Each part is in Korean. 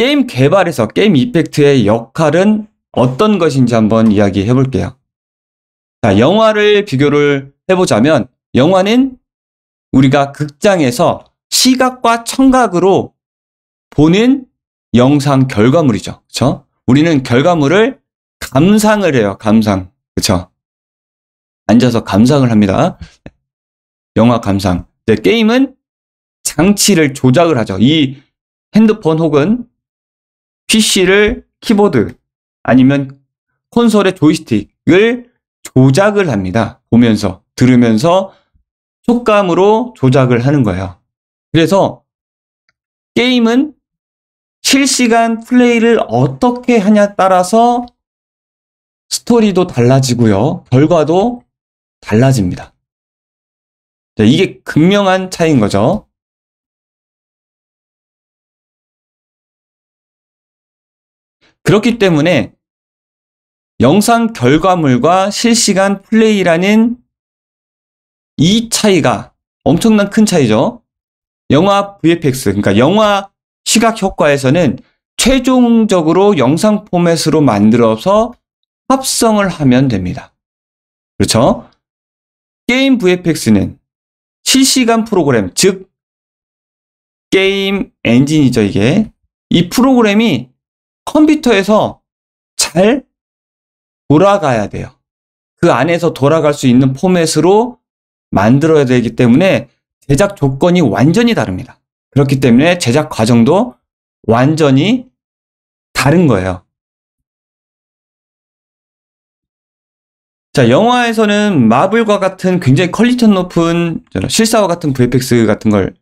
게임 개발에서 게임 이펙트의 역할은 어떤 것인지 한번 이야기해 볼게요. 자, 영화를 비교를 해보자면 영화는 우리가 극장에서 시각과 청각으로 보는 영상 결과물이죠. 그렇 우리는 결과물을 감상을 해요. 감상. 그렇 앉아서 감상을 합니다. 영화 감상. 네, 게임은 장치를 조작을 하죠. 이 핸드폰 혹은 PC를 키보드 아니면 콘솔의 조이스틱을 조작을 합니다. 보면서 들으면서 촉감으로 조작을 하는 거예요. 그래서 게임은 실시간 플레이를 어떻게 하냐 따라서 스토리도 달라지고요. 결과도 달라집니다. 이게 극명한 차이인 거죠. 그렇기 때문에 영상 결과물과 실시간 플레이라는 이 차이가 엄청난 큰 차이죠. 영화 VFX, 그러니까 영화 시각 효과에서는 최종적으로 영상 포맷으로 만들어서 합성을 하면 됩니다. 그렇죠? 게임 VFX는 실시간 프로그램, 즉 게임 엔진이죠, 이게. 이 프로그램이 컴퓨터에서 잘 돌아가야 돼요. 그 안에서 돌아갈 수 있는 포맷으로 만들어야 되기 때문에 제작 조건이 완전히 다릅니다. 그렇기 때문에 제작 과정도 완전히 다른 거예요. 자, 영화에서는 마블과 같은 굉장히 퀄리티 높은 실사와 같은 VFX 같은 걸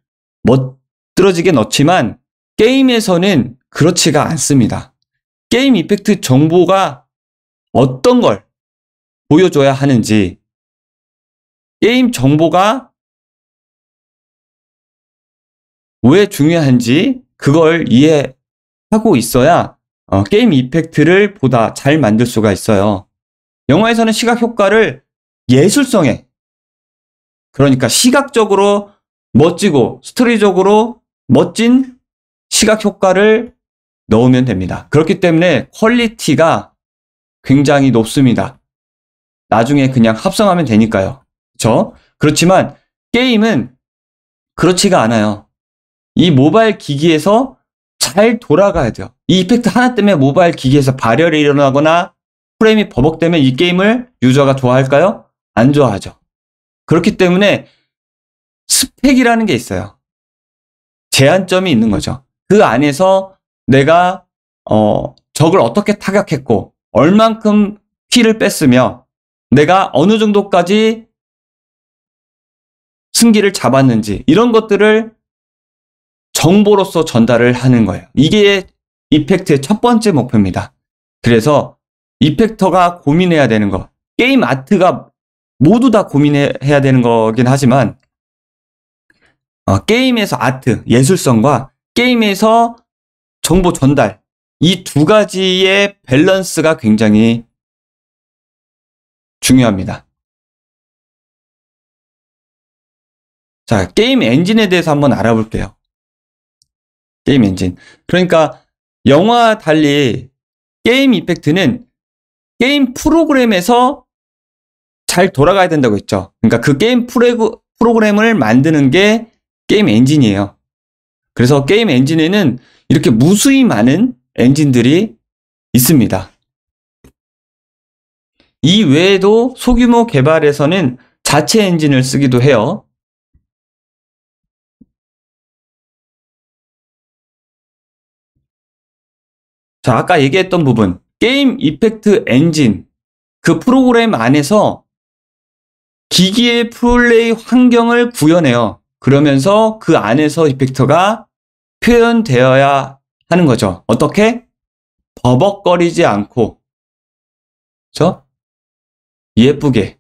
멋들어지게 넣지만 게임에서는 그렇지가 않습니다. 게임 이펙트 정보가 어떤 걸 보여줘야 하는지 게임 정보가 왜 중요한지 그걸 이해하고 있어야 어, 게임 이펙트를 보다 잘 만들 수가 있어요. 영화에서는 시각 효과를 예술성에 그러니까 시각적으로 멋지고 스토리적으로 멋진 시각 효과를 넣으면 됩니다. 그렇기 때문에 퀄리티가 굉장히 높습니다. 나중에 그냥 합성하면 되니까요. 그렇 그렇지만 게임은 그렇지가 않아요. 이 모바일 기기에서 잘 돌아가야 돼요. 이 이펙트 하나 때문에 모바일 기기에서 발열이 일어나거나 프레임이 버벅대면 이 게임을 유저가 좋아할까요? 안 좋아하죠. 그렇기 때문에 스펙이라는 게 있어요. 제한점이 있는 거죠. 그 안에서 내가 어, 적을 어떻게 타격했고 얼만큼 피를 뺐으며 내가 어느 정도까지 승기를 잡았는지 이런 것들을 정보로서 전달을 하는 거예요. 이게 이펙트의 첫 번째 목표입니다. 그래서 이펙터가 고민해야 되는 거. 게임 아트가 모두 다 고민해야 되는 거긴 하지만 어, 게임에서 아트, 예술성과 게임에서 정보 전달 이 두 가지의 밸런스가 굉장히 중요합니다. 자, 게임 엔진에 대해서 한번 알아볼게요. 게임 엔진. 그러니까 영화와 달리 게임 이펙트는 게임 프로그램에서 잘 돌아가야 된다고 했죠. 그러니까 그 게임 프로그램을 만드는 게 게임 엔진이에요. 그래서 게임 엔진에는 이렇게 무수히 많은 엔진들이 있습니다. 이 외에도 소규모 개발에서는 자체 엔진을 쓰기도 해요. 자, 아까 얘기했던 부분. 게임 이펙트 엔진. 그 프로그램 안에서 기기의 플레이 환경을 구현해요. 그러면서 그 안에서 이펙터가 표현되어야 하는 거죠. 어떻게? 버벅거리지 않고, 그렇 예쁘게.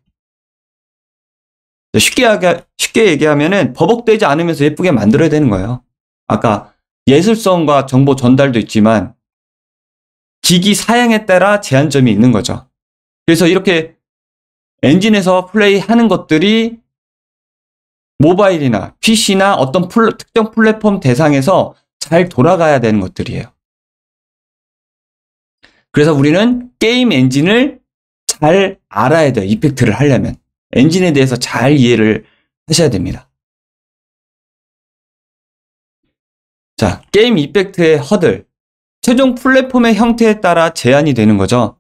쉽게, 하게, 쉽게 얘기하면은 버벅대지 않으면서 예쁘게 만들어야 되는 거예요. 아까 예술성과 정보 전달도 있지만 기기 사양에 따라 제한점이 있는 거죠. 그래서 이렇게 엔진에서 플레이하는 것들이 모바일이나 PC나 어떤 플랫, 특정 플랫폼 대상에서 잘 돌아가야 되는 것들이에요. 그래서 우리는 게임 엔진을 잘 알아야 돼요. 이펙트를 하려면. 엔진에 대해서 잘 이해를 하셔야 됩니다. 자, 게임 이펙트의 허들. 최종 플랫폼의 형태에 따라 제한이 되는 거죠.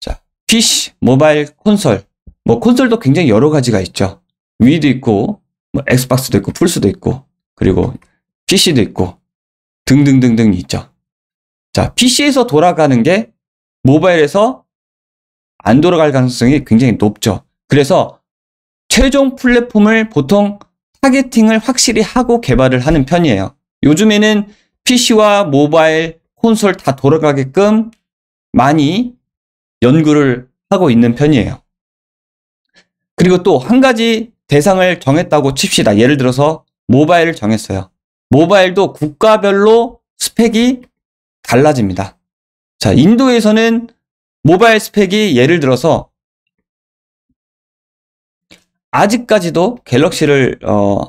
자, PC, 모바일, 콘솔. 뭐 콘솔도 굉장히 여러 가지가 있죠. 위도 있고 뭐 엑스박스도 있고 풀스도 있고 그리고 PC도 있고 등등등등이 있죠. 자, PC에서 돌아가는 게 모바일에서 안 돌아갈 가능성이 굉장히 높죠. 그래서 최종 플랫폼을 보통 타겟팅을 확실히 하고 개발을 하는 편이에요. 요즘에는 PC와 모바일, 콘솔 다 돌아가게끔 많이 연구를 하고 있는 편이에요. 그리고 또 한 가지 대상을 정했다고 칩시다. 예를 들어서 모바일을 정했어요. 모바일도 국가별로 스펙이 달라집니다. 자, 인도에서는 모바일 스펙이 예를 들어서 아직까지도 갤럭시를 어,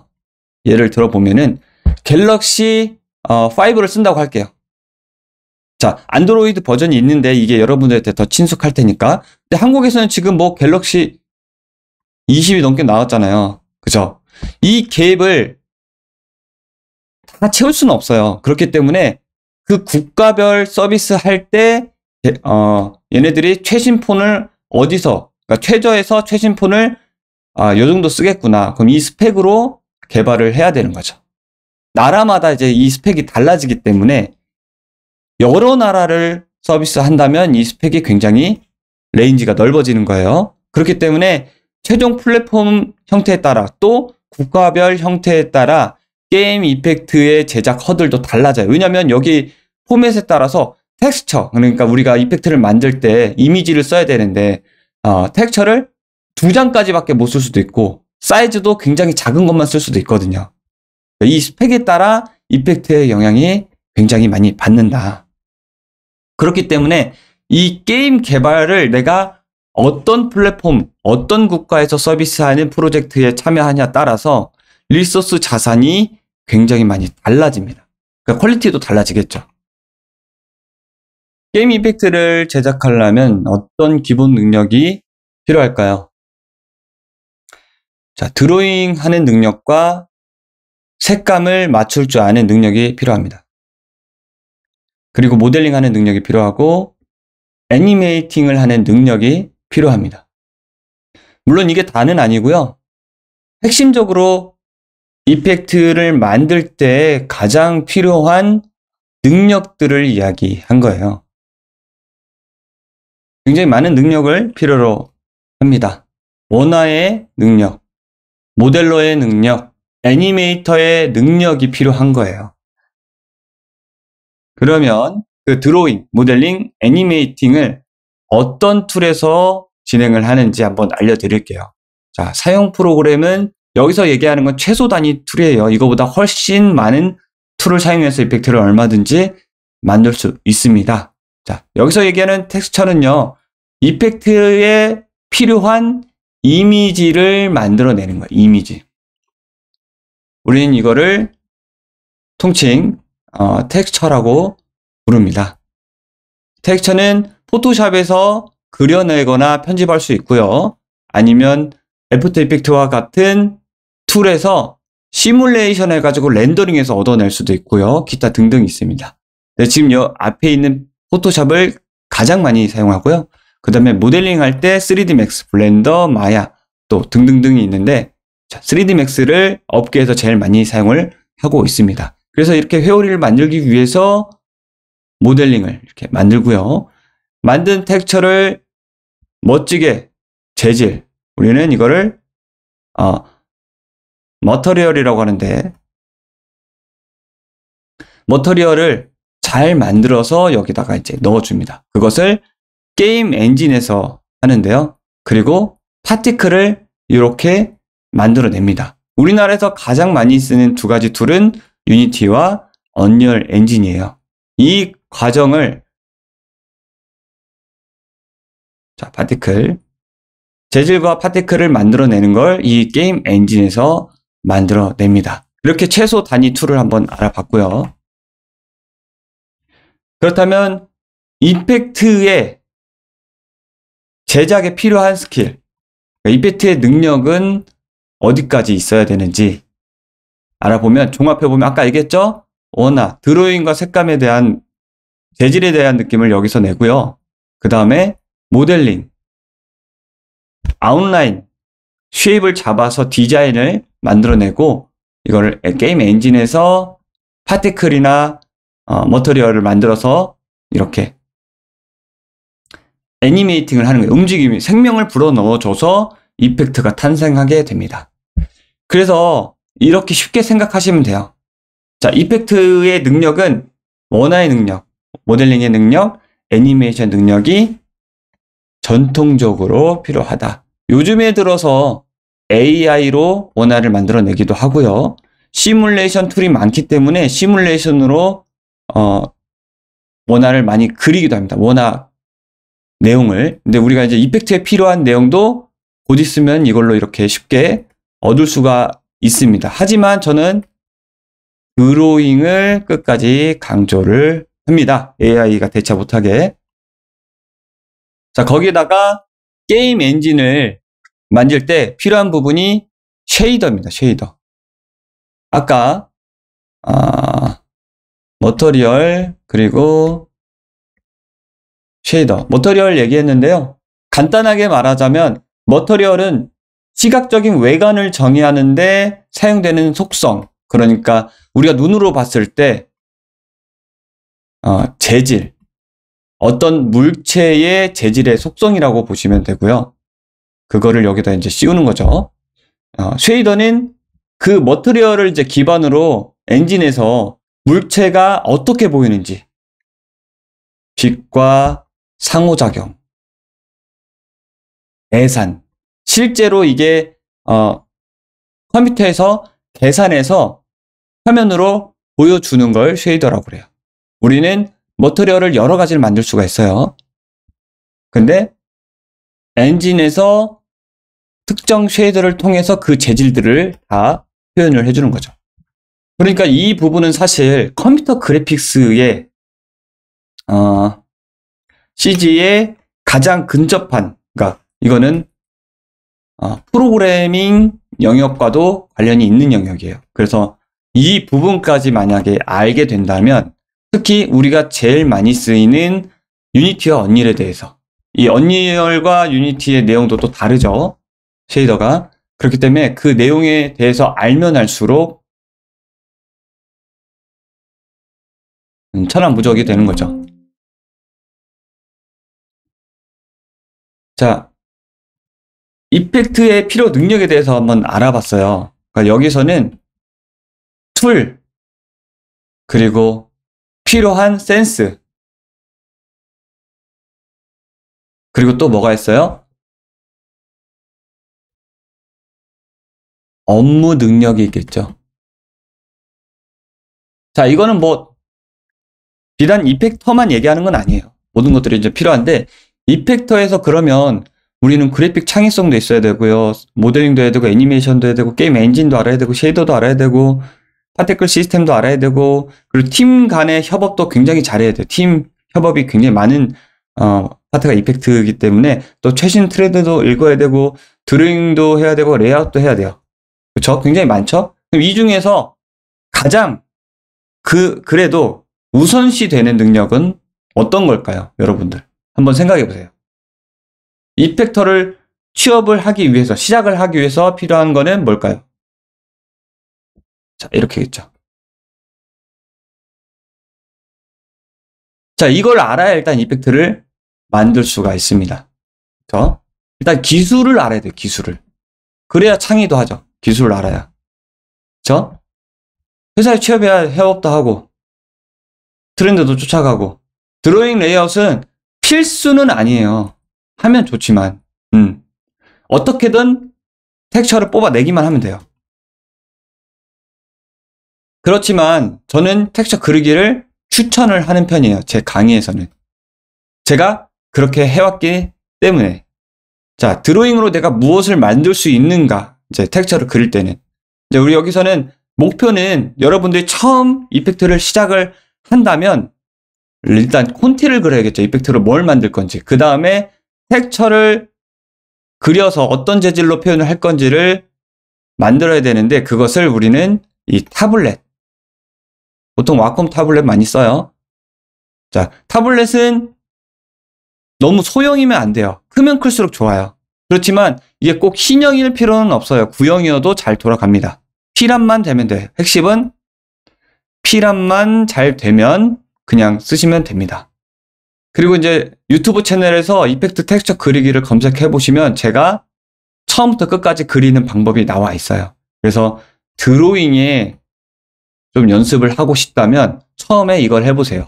예를 들어보면은 갤럭시 어, 5를 쓴다고 할게요. 자, 안드로이드 버전이 있는데 이게 여러분들한테 더 친숙할 테니까. 근데 한국에서는 지금 뭐 갤럭시 20이 넘게 나왔잖아요. 그죠? 이 갭을 다 채울 수는 없어요. 그렇기 때문에 그 국가별 서비스 할 때, 어, 얘네들이 최신 폰을 어디서, 그러니까 최저에서 최신 폰을 아, 요 정도 쓰겠구나. 그럼 이 스펙으로 개발을 해야 되는 거죠. 나라마다 이제 이 스펙이 달라지기 때문에 여러 나라를 서비스 한다면 이 스펙이 굉장히 레인지가 넓어지는 거예요. 그렇기 때문에 최종 플랫폼 형태에 따라 또 국가별 형태에 따라 게임 이펙트의 제작 허들도 달라져요. 왜냐하면 여기 포맷에 따라서 텍스처 그러니까 우리가 이펙트를 만들 때 이미지를 써야 되는데 어, 텍스처를 두 장까지밖에 못 쓸 수도 있고 사이즈도 굉장히 작은 것만 쓸 수도 있거든요. 이 스펙에 따라 이펙트의 영향이 굉장히 많이 받는다. 그렇기 때문에 이 게임 개발을 내가 어떤 플랫폼, 어떤 국가에서 서비스하는 프로젝트에 참여하냐 에 따라서 리소스 자산이 굉장히 많이 달라집니다. 그러니까 퀄리티도 달라지겠죠. 게임 이펙트를 제작하려면 어떤 기본 능력이 필요할까요? 자, 드로잉 하는 능력과 색감을 맞출 줄 아는 능력이 필요합니다. 그리고 모델링 하는 능력이 필요하고 애니메이팅을 하는 능력이 필요합니다. 물론 이게 다는 아니고요. 핵심적으로 이펙트를 만들 때 가장 필요한 능력들을 이야기한 거예요. 굉장히 많은 능력을 필요로 합니다. 원화의 능력, 모델러의 능력, 애니메이터의 능력이 필요한 거예요. 그러면 그 드로잉, 모델링, 애니메이팅을 어떤 툴에서 진행을 하는지 한번 알려드릴게요. 자, 사용 프로그램은 여기서 얘기하는 건 최소 단위 툴이에요. 이거보다 훨씬 많은 툴을 사용해서 이펙트를 얼마든지 만들 수 있습니다. 자, 여기서 얘기하는 텍스처는요. 이펙트에 필요한 이미지를 만들어내는 거예요. 이미지. 우리는 이거를 통칭 어, 텍스처라고 부릅니다. 텍스처는 포토샵에서 그려내거나 편집할 수 있고요. 아니면 애프터 이펙트와 같은 툴에서 시뮬레이션 해가지고 렌더링해서 얻어낼 수도 있고요. 기타 등등 있습니다. 네, 지금 여 앞에 있는 포토샵을 가장 많이 사용하고요. 그 다음에 모델링 할 때 3D Max, 블렌더, 마야 또 등등등이 있는데 3D Max를 업계에서 제일 많이 사용을 하고 있습니다. 그래서 이렇게 회오리를 만들기 위해서 모델링을 이렇게 만들고요. 만든 텍처를 멋지게 재질. 우리는 이거를 어, 머터리얼이라고 하는데 머터리얼을 잘 만들어서 여기다가 이제 넣어줍니다. 그것을 게임 엔진에서 하는데요. 그리고 파티클을 이렇게 만들어냅니다. 우리나라에서 가장 많이 쓰는 두 가지 툴은 유니티와 언리얼 엔진이에요. 이 과정을 자, 파티클. 재질과 파티클을 만들어내는 걸 이 게임 엔진에서 만들어냅니다. 이렇게 최소 단위 툴을 한번 알아봤고요. 그렇다면 임팩트의 제작에 필요한 스킬, 그러니까 임팩트의 능력은 어디까지 있어야 되는지 알아보면 종합해보면 아까 얘기했죠? 워낙 드로잉과 색감에 대한 재질에 대한 느낌을 여기서 내고요. 그 다음에 모델링, 아웃라인, 쉐입을 잡아서 디자인을 만들어내고 이거를 게임 엔진에서 파티클이나 어, 머터리얼을 만들어서 이렇게 애니메이팅을 하는 거예요. 움직임이 생명을 불어넣어줘서 이펙트가 탄생하게 됩니다. 그래서 이렇게 쉽게 생각하시면 돼요. 자, 이펙트의 능력은 원화의 능력, 모델링의 능력, 애니메이션 능력이 전통적으로 필요하다. 요즘에 들어서 AI로 원화를 만들어내기도 하고요. 시뮬레이션 툴이 많기 때문에 시뮬레이션으로 어, 원화를 많이 그리기도 합니다. 원화 내용을. 근데 우리가 이제 이펙트에 필요한 내용도 곧 있으면 이걸로 이렇게 쉽게 얻을 수가 있습니다. 하지만 저는 드로잉을 끝까지 강조를 합니다. AI가 대체 못하게 자, 거기다가 게임 엔진을 만질 때 필요한 부분이 쉐이더입니다. 쉐이더. 아까 아, 머터리얼 그리고 쉐이더. 머터리얼 얘기했는데요. 간단하게 말하자면 머터리얼은 시각적인 외관을 정의하는데 사용되는 속성. 그러니까 우리가 눈으로 봤을 때 어, 재질, 어떤 물체의 재질의 속성이라고 보시면 되고요. 그거를 여기다 이제 씌우는 거죠. 어, 쉐이더는 그 머트리얼을 이제 기반으로 엔진에서 물체가 어떻게 보이는지 빛과 상호작용, 계산 실제로 이게 어, 컴퓨터에서 계산해서 화면으로 보여주는 걸 쉐이더라고 그래요. 우리는 머터리얼을 여러 가지를 만들 수가 있어요. 근데 엔진에서 특정 쉐이더를 통해서 그 재질들을 다 표현을 해주는 거죠. 그러니까 이 부분은 사실 컴퓨터 그래픽스의 어, c g 의 가장 근접한 그러니까 이거는 어, 프로그래밍 영역과도 관련이 있는 영역이에요. 그래서 이 부분까지 만약에 알게 된다면 특히 우리가 제일 많이 쓰이는 유니티와 언리에 대해서 이 언리얼과 유니티의 내용도 또 다르죠. 쉐이더가. 그렇기 때문에 그 내용에 대해서 알면 알수록 천안무적이 되는 거죠. 자, 이펙트의 필요 능력에 대해서 한번 알아봤어요. 그러니까 여기서는 툴, 그리고 필요한 센스. 그리고 또 뭐가 있어요? 업무 능력이 있겠죠. 자, 이거는 뭐, 비단 이펙터만 얘기하는 건 아니에요. 모든 것들이 이제 필요한데, 이펙터에서 그러면 우리는 그래픽 창의성도 있어야 되고요. 모델링도 해야 되고, 애니메이션도 해야 되고, 게임 엔진도 알아야 되고, 쉐이더도 알아야 되고, 파테클 시스템도 알아야 되고 그리고 팀 간의 협업도 굉장히 잘해야 돼요. 팀 협업이 굉장히 많은 어, 파트가 이펙트이기 때문에 또 최신 트렌드도 읽어야 되고 드로잉도 해야 되고 레이아웃도 해야 돼요. 그렇죠? 굉장히 많죠? 그럼 이 중에서 가장 그 그래도 우선시 되는 능력은 어떤 걸까요? 여러분들 한번 생각해 보세요. 이펙터를 취업을 하기 위해서 시작을 하기 위해서 필요한 거는 뭘까요? 자, 이렇게겠죠. 자, 이걸 알아야 일단 이펙트를 만들 수가 있습니다. 그렇 일단 기술을 알아야 돼요, 기술을. 그래야 창의도 하죠. 기술을 알아야. 그렇 회사에 취업해야 해업도 하고 트렌드도 쫓아가고 드로잉 레이아웃은 필수는 아니에요. 하면 좋지만 음. 어떻게든 텍스처를 뽑아내기만 하면 돼요. 그렇지만 저는 텍스처 그리기를 추천을 하는 편이에요. 제 강의에서는. 제가 그렇게 해왔기 때문에. 자, 드로잉으로 내가 무엇을 만들 수 있는가? 이제 텍스처를 그릴 때는. 이제 우리 여기서는 목표는 여러분들이 처음 이펙트를 시작을 한다면 일단 콘티를 그려야겠죠. 이펙트로 뭘 만들 건지. 그 다음에 텍스처를 그려서 어떤 재질로 표현을 할 건지를 만들어야 되는데 그것을 우리는 이 타블렛 보통 와컴 타블렛 많이 써요. 자, 타블렛은 너무 소형이면 안 돼요. 크면 클수록 좋아요. 그렇지만 이게 꼭 신형일 필요는 없어요. 구형이어도 잘 돌아갑니다. 피란만 되면 돼. 핵심은 피란만 잘 되면 그냥 쓰시면 됩니다. 그리고 이제 유튜브 채널에서 이펙트 텍스처 그리기를 검색해 보시면 제가 처음부터 끝까지 그리는 방법이 나와 있어요. 그래서 드로잉에 좀 연습을 하고 싶다면 처음에 이걸 해보세요.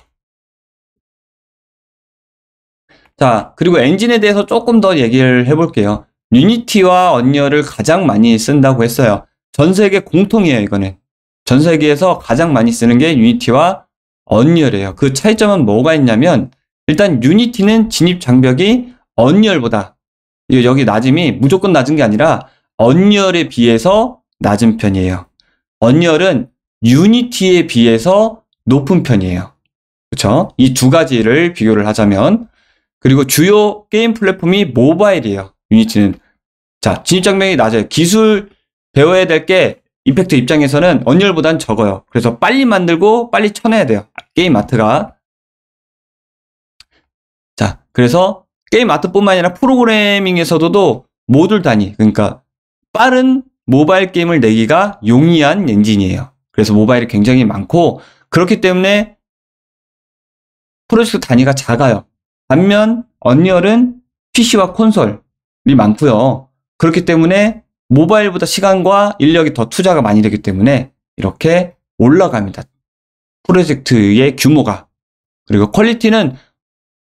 자, 그리고 엔진에 대해서 조금 더 얘기를 해볼게요. 유니티와 언리얼을 가장 많이 쓴다고 했어요. 전 세계 공통이에요, 이거는. 전 세계에서 가장 많이 쓰는 게 유니티와 언리얼이에요. 그 차이점은 뭐가 있냐면 일단 유니티는 진입 장벽이 언리얼보다 여기 낮음이 무조건 낮은 게 아니라 언리얼에 비해서 낮은 편이에요. 언리얼은 유니티에 비해서 높은 편이에요. 그렇죠? 이 두 가지를 비교를 하자면 그리고 주요 게임 플랫폼이 모바일이에요. 유니티는 자 진입 장벽이 낮아요. 기술 배워야 될 게 임팩트 입장에서는 언열보단 적어요. 그래서 빨리 만들고 빨리 쳐내야 돼요. 게임 아트가 자 그래서 게임 아트뿐만 아니라 프로그래밍에서도 모듈 단위 그러니까 빠른 모바일 게임을 내기가 용이한 엔진이에요. 그래서 모바일이 굉장히 많고 그렇기 때문에 프로젝트 단위가 작아요. 반면 언리얼은 PC와 콘솔이 많고요. 그렇기 때문에 모바일보다 시간과 인력이 더 투자가 많이 되기 때문에 이렇게 올라갑니다. 프로젝트의 규모가. 그리고 퀄리티는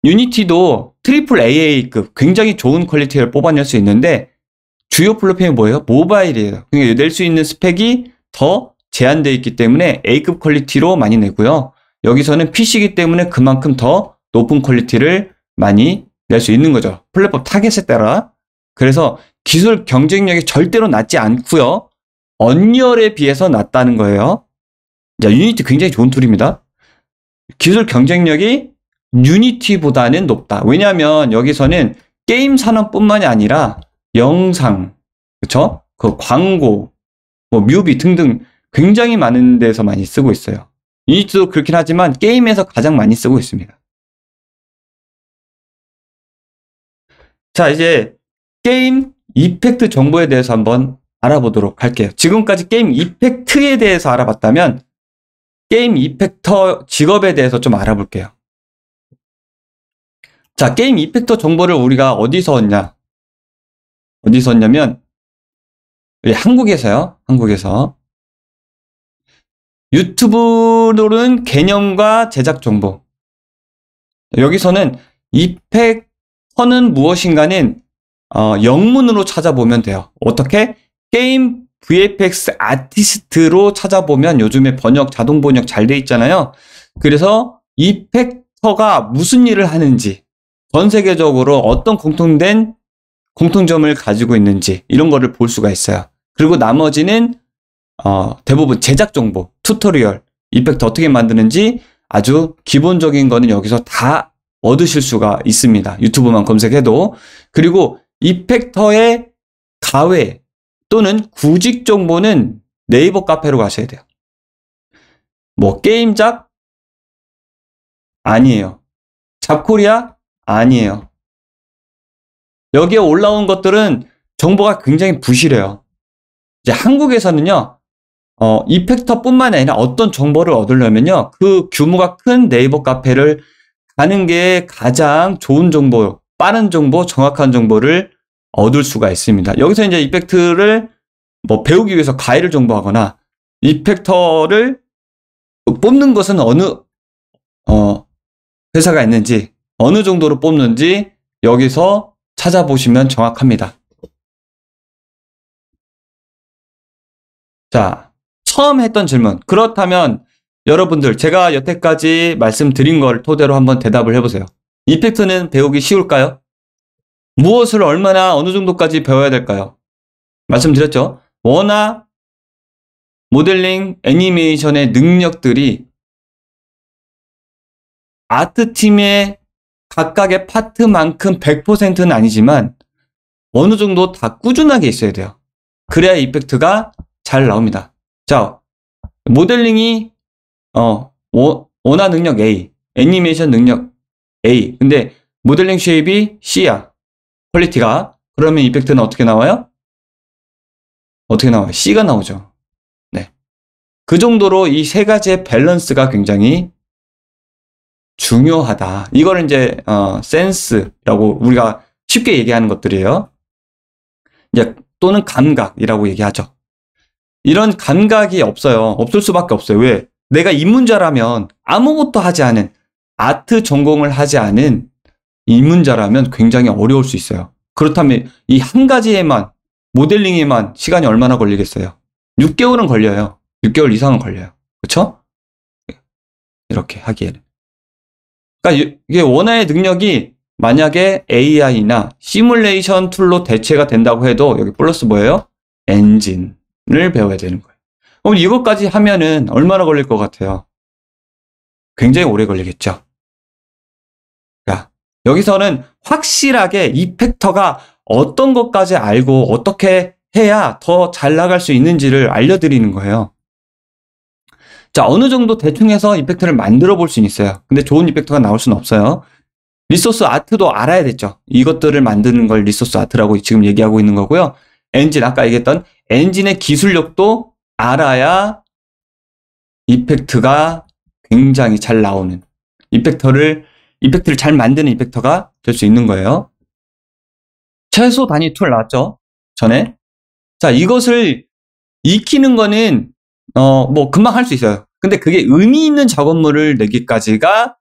유니티도 트리플 AA급 굉장히 좋은 퀄리티를 뽑아낼 수 있는데 주요 플랫폼이 뭐예요? 모바일이에요. 그러니까 낼수 있는 스펙이 더 제한되어 있기 때문에 A급 퀄리티로 많이 내고요. 여기서는 PC이기 때문에 그만큼 더 높은 퀄리티를 많이 낼 수 있는 거죠. 플랫폼 타겟에 따라. 그래서 기술 경쟁력이 절대로 낮지 않고요. 언리얼에 비해서 낮다는 거예요. 자, 유니티 굉장히 좋은 툴입니다. 기술 경쟁력이 유니티보다는 높다. 왜냐하면 여기서는 게임 산업뿐만이 아니라 영상, 그쵸? 그 광고, 뭐 뮤비 등등 굉장히 많은 데서 많이 쓰고 있어요. 유니티도 그렇긴 하지만 게임에서 가장 많이 쓰고 있습니다. 자, 이제 게임 이펙트 정보에 대해서 한번 알아보도록 할게요. 지금까지 게임 이펙트에 대해서 알아봤다면 게임 이펙터 직업에 대해서 좀 알아볼게요. 자, 게임 이펙터 정보를 우리가 어디서 얻냐? 어디서 얻냐면 예, 한국에서요. 한국에서 유튜브로는 개념과 제작 정보. 여기서는 이펙 터는 무엇인가는 어, 영문으로 찾아보면 돼요. 어떻게? 게임 VFX 아티스트로 찾아보면 요즘에 번역, 자동 번역 잘 돼 있잖아요. 그래서 이펙터가 무슨 일을 하는지, 전 세계적으로 어떤 공통된 공통점을 가지고 있는지, 이런 거를 볼 수가 있어요. 그리고 나머지는 어, 대부분 제작 정보, 튜토리얼, 이펙트 어떻게 만드는지 아주 기본적인 거는 여기서 다 얻으실 수가 있습니다. 유튜브만 검색해도. 그리고 이펙터의 가외 또는 구직 정보는 네이버 카페로 가셔야 돼요. 뭐 게임작? 아니에요. 잡코리아? 아니에요. 여기에 올라온 것들은 정보가 굉장히 부실해요. 이제 한국에서는요. 어, 이펙터뿐만 아니라 어떤 정보를 얻으려면요. 그 규모가 큰 네이버 카페를 가는 게 가장 좋은 정보, 빠른 정보, 정확한 정보를 얻을 수가 있습니다. 여기서 이제 이펙트를 뭐 배우기 위해서 가외를 정보하거나 이펙터를 뽑는 것은 어느 어, 회사가 있는지 어느 정도로 뽑는지 여기서 찾아보시면 정확합니다. 자, 처음 했던 질문. 그렇다면 여러분들 제가 여태까지 말씀드린 걸 토대로 한번 대답을 해보세요. 이펙트는 배우기 쉬울까요? 무엇을 얼마나 어느 정도까지 배워야 될까요? 말씀드렸죠. 워낙 모델링 애니메이션의 능력들이 아트팀의 각각의 파트만큼 100%는 아니지만 어느 정도 다 꾸준하게 있어야 돼요. 그래야 이펙트가 잘 나옵니다. 자, 모델링이 어, 원, 원화 능력 A, 애니메이션 능력 A. 근데 모델링 쉐입이 C야. 퀄리티가. 그러면 이펙트는 어떻게 나와요? 어떻게 나와요? C가 나오죠. 네. 그 정도로 이 세 가지의 밸런스가 굉장히 중요하다. 이걸 이제 어, 센스라고 우리가 쉽게 얘기하는 것들이에요. 이제 또는 감각이라고 얘기하죠. 이런 감각이 없어요. 없을 수밖에 없어요. 왜? 내가 입문자라면 아무것도 하지 않은 아트 전공을 하지 않은 입문자라면 굉장히 어려울 수 있어요. 그렇다면 이 한 가지에만 모델링에만 시간이 얼마나 걸리겠어요? 6개월은 걸려요. 6개월 이상은 걸려요. 그렇죠? 이렇게 하기에는. 그러니까 이게 원화의 능력이 만약에 AI나 시뮬레이션 툴로 대체가 된다고 해도 여기 플러스 뭐예요? 엔진. 를 배워야 되는 거예요. 그럼 이것까지 하면은 얼마나 걸릴 것 같아요? 굉장히 오래 걸리겠죠. 그 여기서는 확실하게 이 팩터가 어떤 것까지 알고 어떻게 해야 더 잘 나갈 수 있는지를 알려드리는 거예요. 자, 어느 정도 대충 해서 이펙터를 만들어 볼 수는 있어요. 근데 좋은 이펙터가 나올 수는 없어요. 리소스 아트도 알아야 되죠 이것들을 만드는 걸 리소스 아트라고 지금 얘기하고 있는 거고요. 엔진 아까 얘기했던 엔진의 기술력도 알아야 이펙트가 굉장히 잘 나오는 이펙터를 이펙트를 잘 만드는 이펙터가 될 수 있는 거예요. 최소 단위 툴 나왔죠? 전에. 자, 이것을 익히는 거는 어, 뭐 금방 할 수 있어요. 근데 그게 의미 있는 작업물을 내기까지가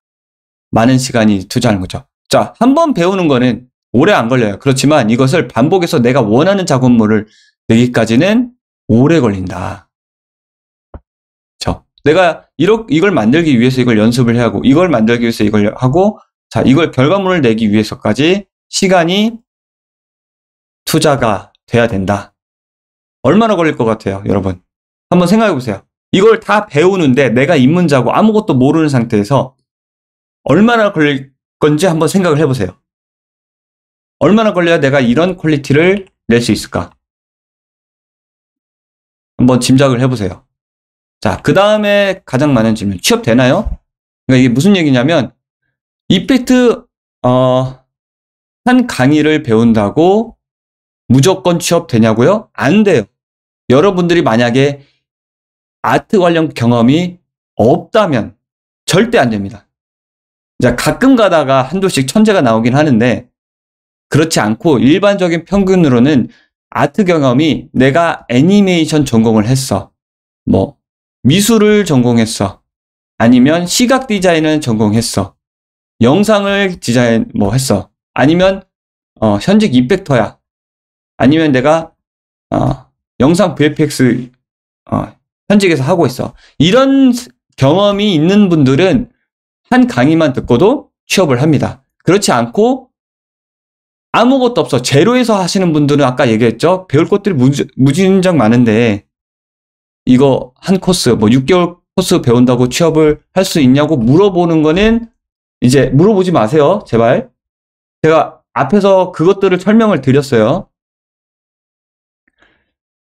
많은 시간이 투자하는 거죠. 자, 한번 배우는 거는 오래 안 걸려요. 그렇지만 이것을 반복해서 내가 원하는 작업물을 내기까지는 오래 걸린다. 저 내가 이렇 이걸 만들기 위해서 이걸 연습을 해야 하고 이걸 만들기 위해서 이걸 하고 자 이걸 결과물을 내기 위해서까지 시간이 투자가 돼야 된다. 얼마나 걸릴 것 같아요, 여러분? 한번 생각해 보세요. 이걸 다 배우는데 내가 입문자고 아무것도 모르는 상태에서 얼마나 걸릴 건지 한번 생각을 해보세요. 얼마나 걸려야 내가 이런 퀄리티를 낼 수 있을까? 한번 짐작을 해보세요. 자, 그 다음에 가장 많은 질문. 취업되나요? 그러니까 이게 무슨 얘기냐면, 이펙트, 어, 한 강의를 배운다고 무조건 취업되냐고요? 안 돼요. 여러분들이 만약에 아트 관련 경험이 없다면 절대 안 됩니다. 자, 가끔 가다가 한두씩 천재가 나오긴 하는데, 그렇지 않고 일반적인 평균으로는 아트 경험이 내가 애니메이션 전공을 했어. 뭐 미술을 전공했어. 아니면 시각 디자인을 전공했어. 영상을 디자인 뭐 했어. 아니면 어, 현직 이펙터야. 아니면 내가 어, 영상 VFX 어, 현직에서 하고 있어. 이런 경험이 있는 분들은 한 강의만 듣고도 취업을 합니다. 그렇지 않고 아무것도 없어. 제로에서 하시는 분들은 아까 얘기했죠. 배울 것들이 무지, 무진장 많은데 이거 한 코스 뭐 6개월 코스 배운다고 취업을 할 수 있냐고 물어보는 거는 이제 물어보지 마세요. 제발. 제가 앞에서 그것들을 설명을 드렸어요.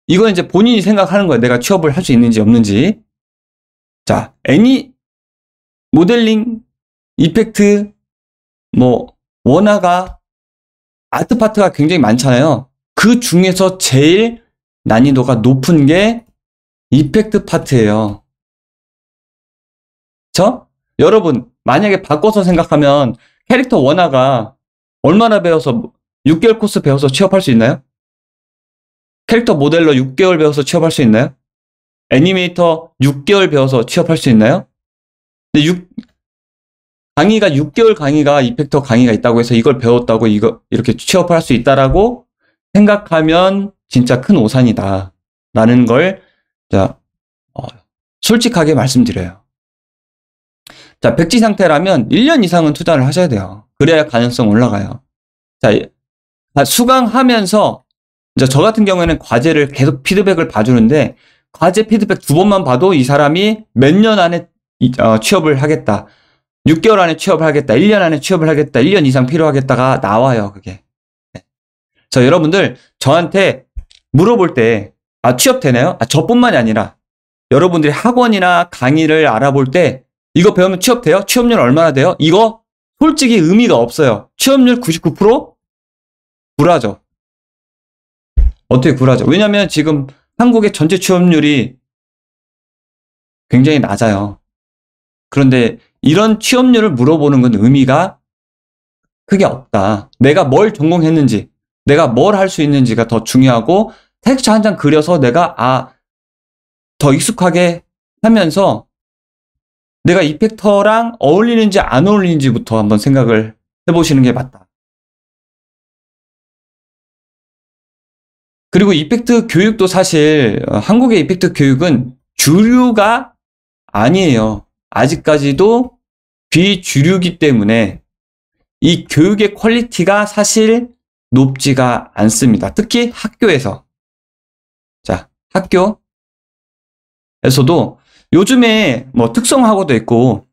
이건 이제 본인이 생각하는 거예요. 내가 취업을 할 수 있는지 없는지. 자, 애니 모델링, 이펙트, 뭐 원화가 아트 파트가 굉장히 많잖아요. 그 중에서 제일 난이도가 높은 게 이펙트 파트예요. 저 여러분 만약에 바꿔서 생각하면 캐릭터 원화가 얼마나 배워서 6개월 코스 배워서 취업할 수 있나요? 캐릭터 모델러 6개월 배워서 취업할 수 있나요? 애니메이터 6개월 배워서 취업할 수 있나요? 근데 6, 강의가 6개월 강의가 이펙터 강의가 있다고 해서 이걸 배웠다고 이거 이렇게 취업할 수 있다라고 생각하면 진짜 큰 오산이다. 라는 걸 자, 어, 솔직하게 말씀드려요. 자, 백지 상태라면 1년 이상은 투자를 하셔야 돼요. 그래야 가능성 올라가요. 자, 아, 수강하면서 이제 저 같은 경우에는 과제를 계속 피드백을 봐주는데 과제 피드백 두 번만 봐도 이 사람이 몇 년 안에 어, 취업을 하겠다. 6개월 안에 취업을 하겠다, 1년 안에 취업을 하겠다, 1년 이상 필요하겠다가 나와요, 그게. 네. 여러분들 저한테 물어볼 때, 아, 취업되나요? 아, 저뿐만이 아니라 여러분들이 학원이나 강의를 알아볼 때 이거 배우면 취업돼요? 취업률 얼마나 돼요? 이거 솔직히 의미가 없어요. 취업률 99% 불하죠. 어떻게 불하죠? 왜냐면 하 지금 한국의 전체 취업률이 굉장히 낮아요. 그런데 이런 취업률을 물어보는 건 의미가 크게 없다. 내가 뭘 전공했는지, 내가 뭘 할 수 있는지가 더 중요하고 텍스트 한장 그려서 내가 아, 더 익숙하게 하면서 내가 이 팩터랑 어울리는지 안 어울리는지부터 한번 생각을 해보시는 게 맞다. 그리고 이펙트 교육도 사실 한국의 이펙트 교육은 주류가 아니에요. 아직까지도 비주류기 때문에 이 교육의 퀄리티가 사실 높지가 않습니다. 특히 학교에서. 자, 학교에서도 요즘에 뭐 특성화고도 있고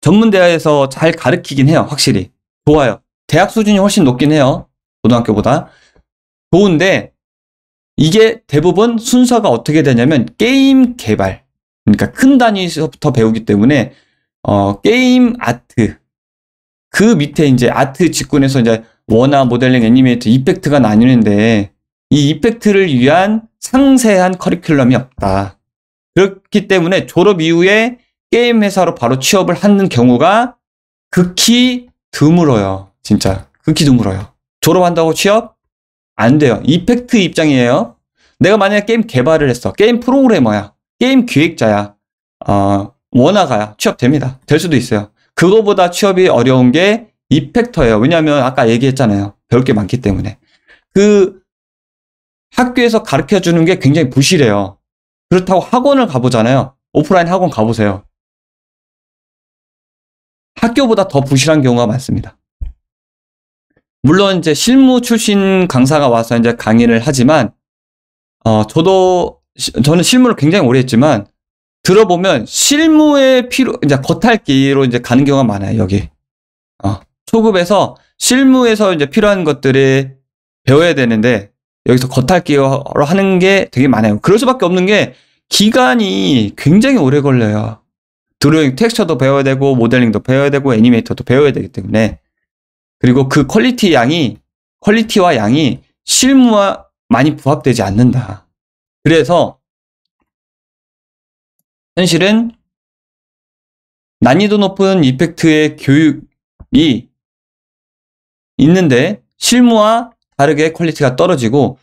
전문대학에서 잘 가르치긴 해요. 확실히. 좋아요. 대학 수준이 훨씬 높긴 해요. 고등학교보다. 좋은데 이게 대부분 순서가 어떻게 되냐면 게임 개발. 그러니까 큰 단위에서부터 배우기 때문에 어, 게임 아트. 그 밑에 이제 아트 직군에서 이제 원화, 모델링, 애니메이트, 이펙트가 나뉘는데 이 이펙트를 위한 상세한 커리큘럼이 없다. 그렇기 때문에 졸업 이후에 게임 회사로 바로 취업을 하는 경우가 극히 드물어요. 진짜. 극히 드물어요. 졸업한다고 취업? 안 돼요. 이펙트 입장이에요. 내가 만약에 게임 개발을 했어. 게임 프로그래머야. 게임 기획자야. 어, 원화가 취업됩니다. 될 수도 있어요. 그거보다 취업이 어려운 게 이펙터예요. 왜냐하면 아까 얘기했잖아요. 배울 게 많기 때문에. 그 학교에서 가르쳐 주는 게 굉장히 부실해요. 그렇다고 학원을 가보잖아요. 오프라인 학원 가보세요. 학교보다 더 부실한 경우가 많습니다. 물론 이제 실무 출신 강사가 와서 이제 강의를 하지만 어, 저도 저는 실무를 굉장히 오래 했지만 들어보면 실무의 필요 이제 겉핥기로 이제 가는 경우가 많아요 여기 어, 초급에서 실무에서 이제 필요한 것들을 배워야 되는데 여기서 겉핥기로 하는 게 되게 많아요 그럴 수밖에 없는 게 기간이 굉장히 오래 걸려요 드로잉 텍스처도 배워야 되고 모델링도 배워야 되고 애니메이터도 배워야 되기 때문에 그리고 그 퀄리티 양이 퀄리티와 양이 실무와 많이 부합되지 않는다 그래서 현실은 난이도 높은 이펙트의 교육이 있는데 실무와 다르게 퀄리티가 떨어지고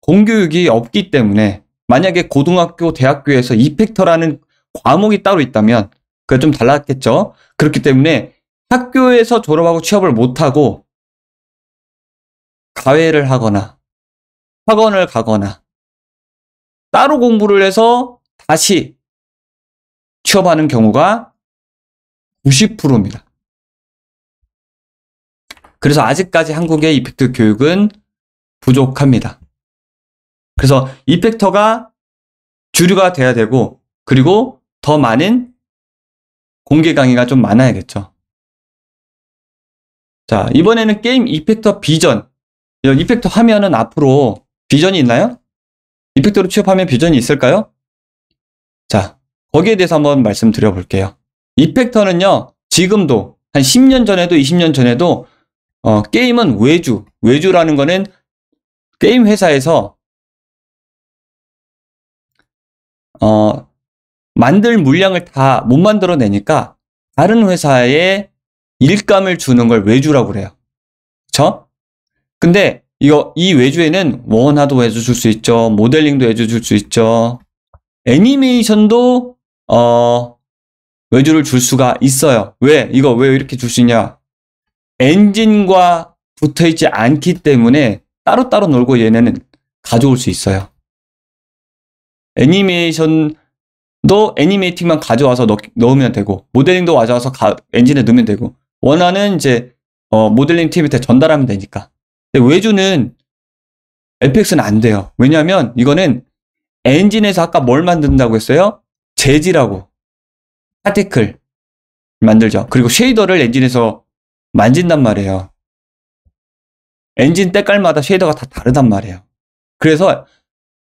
공교육이 없기 때문에 만약에 고등학교, 대학교에서 이펙터라는 과목이 따로 있다면 그게 좀 달랐겠죠. 그렇기 때문에 학교에서 졸업하고 취업을 못하고 가외를 하거나 학원을 가거나 따로 공부를 해서 다시 취업하는 경우가 90%입니다. 그래서 아직까지 한국의 이펙트 교육은 부족합니다. 그래서 이펙터가 주류가 돼야 되고 그리고 더 많은 공개 강의가 좀 많아야겠죠. 자, 이번에는 게임 이펙터 비전. 이펙터 하면은 앞으로 비전이 있나요? 이펙터로 취업하면 비전이 있을까요? 자, 거기에 대해서 한번 말씀드려 볼게요. 이펙터는요 지금도 한 10년 전에도 20년 전에도 어, 게임은 외주, 외주라는 거는 게임 회사에서 어, 만들 물량을 다 못 만들어내니까 다른 회사에 일감을 주는 걸 외주라고 그래요. 그쵸? 근데 이거 이 외주에는 원화도 외주 줄수 있죠. 모델링도 외주 줄수 있죠. 애니메이션도 어, 외주를 줄 수가 있어요. 왜? 이거 왜 이렇게 줄 수 있냐? 엔진과 붙어 있지 않기 때문에 따로따로 놀고 얘네는 가져올 수 있어요. 애니메이션도 애니메이팅만 가져와서 넣, 으면 되고 모델링도 가져와서 가, 엔진에 넣으면 되고 원하는 이제 어, 모델링 팀한테 전달하면 되니까. 근데 외주는 FX는 안 돼요. 왜냐하면 이거는 엔진에서 아까 뭘 만든다고 했어요? 재질하고 파티클 만들죠. 그리고 쉐이더를 엔진에서 만진단 말이에요. 엔진 때깔마다 쉐이더가 다 다르단 말이에요. 그래서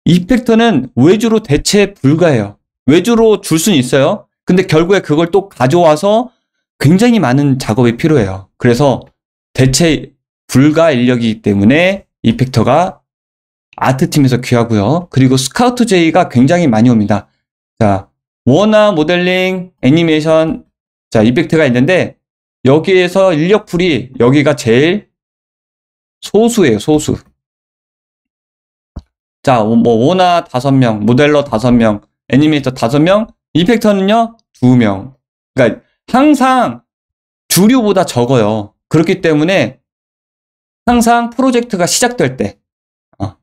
이펙터는 외주로 대체 불가해요. 외주로 줄 수는 있어요. 근데 결국에 그걸 또 가져와서 굉장히 많은 작업이 필요해요. 그래서 대체 불가 인력이기 때문에 이펙터가 아트팀에서 귀하고요. 그리고 스카우트 제이가 굉장히 많이 옵니다. 자, 워나 모델링 애니메이션 자 이펙트가 있는데 여기에서 인력풀이 여기가 제일 소수예요 소수 자뭐 워나 다섯 명 모델러 다섯 명 애니메이터 다섯 명 이펙터는요 두명 그러니까 항상 주류보다 적어요 그렇기 때문에 항상 프로젝트가 시작될 때 어,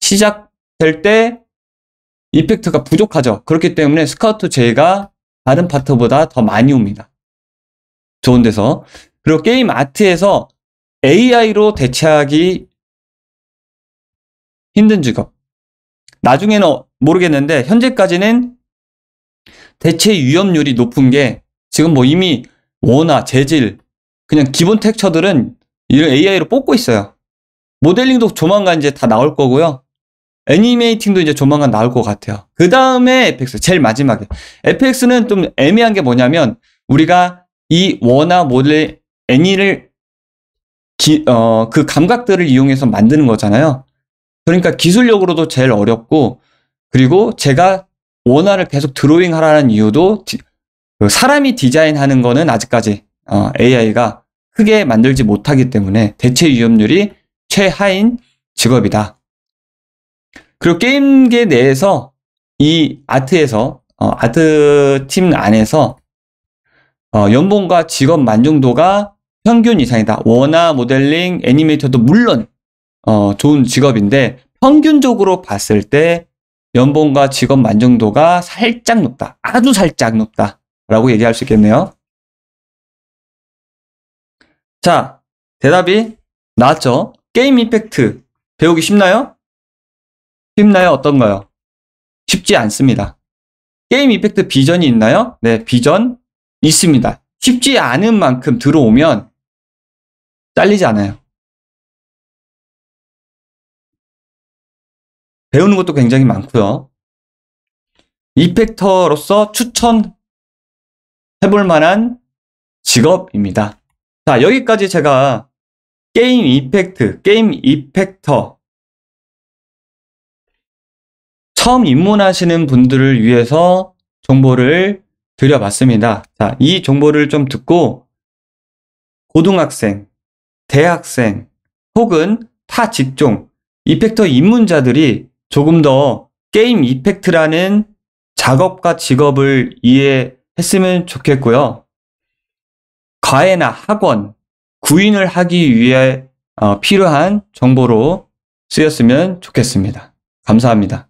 시작될 때 이펙트가 부족하죠. 그렇기 때문에 스카우트 제가 다른 파트보다 더 많이 옵니다. 좋은 데서. 그리고 게임 아트에서 AI로 대체하기 힘든 직업. 나중에는 어, 모르겠는데 현재까지는 대체 위험률이 높은 게 지금 뭐 이미 원화, 재질, 그냥 기본 텍처들은 이런 AI로 뽑고 있어요. 모델링도 조만간 이제 다 나올 거고요. 애니메이팅도 이제 조만간 나올 것 같아요. 그 다음에 FX, 제일 마지막에. FX는 좀 애매한 게 뭐냐면, 우리가 이 워나 모델 애니를, 기, 어, 그 감각들을 이용해서 만드는 거잖아요. 그러니까 기술력으로도 제일 어렵고, 그리고 제가 원화를 계속 드로잉 하라는 이유도 디, 그 사람이 디자인하는 거는 아직까지 어, AI가 크게 만들지 못하기 때문에 대체 위험률이 최하인 직업이다. 그리고 게임계 내에서 이 아트에서 어, 아트 팀 안에서 어, 연봉과 직업 만족도가 평균 이상이다. 원화 모델링 애니메이터도 물론 어, 좋은 직업인데 평균적으로 봤을 때 연봉과 직업 만족도가 살짝 높다. 아주 살짝 높다. 라고 얘기할 수 있겠네요. 자, 대답이 나왔죠? 게임 임팩트 배우기 쉽나요? 쉽나요? 어떤가요? 쉽지 않습니다. 게임 이펙트 비전이 있나요? 네, 비전 있습니다. 쉽지 않은 만큼 들어오면 잘리지 않아요. 배우는 것도 굉장히 많고요. 이펙터로서 추천해볼 만한 직업입니다. 자, 여기까지 제가 게임 이펙트, 게임 이펙터 처음 입문하시는 분들을 위해서 정보를 드려봤습니다. 자, 이 정보를 좀 듣고 고등학생, 대학생 혹은 타 직종 이펙터 입문자들이 조금 더 게임 이펙트라는 작업과 직업을 이해했으면 좋겠고요. 과외나 학원, 구인을 하기 위해 어, 필요한 정보로 쓰였으면 좋겠습니다. 감사합니다.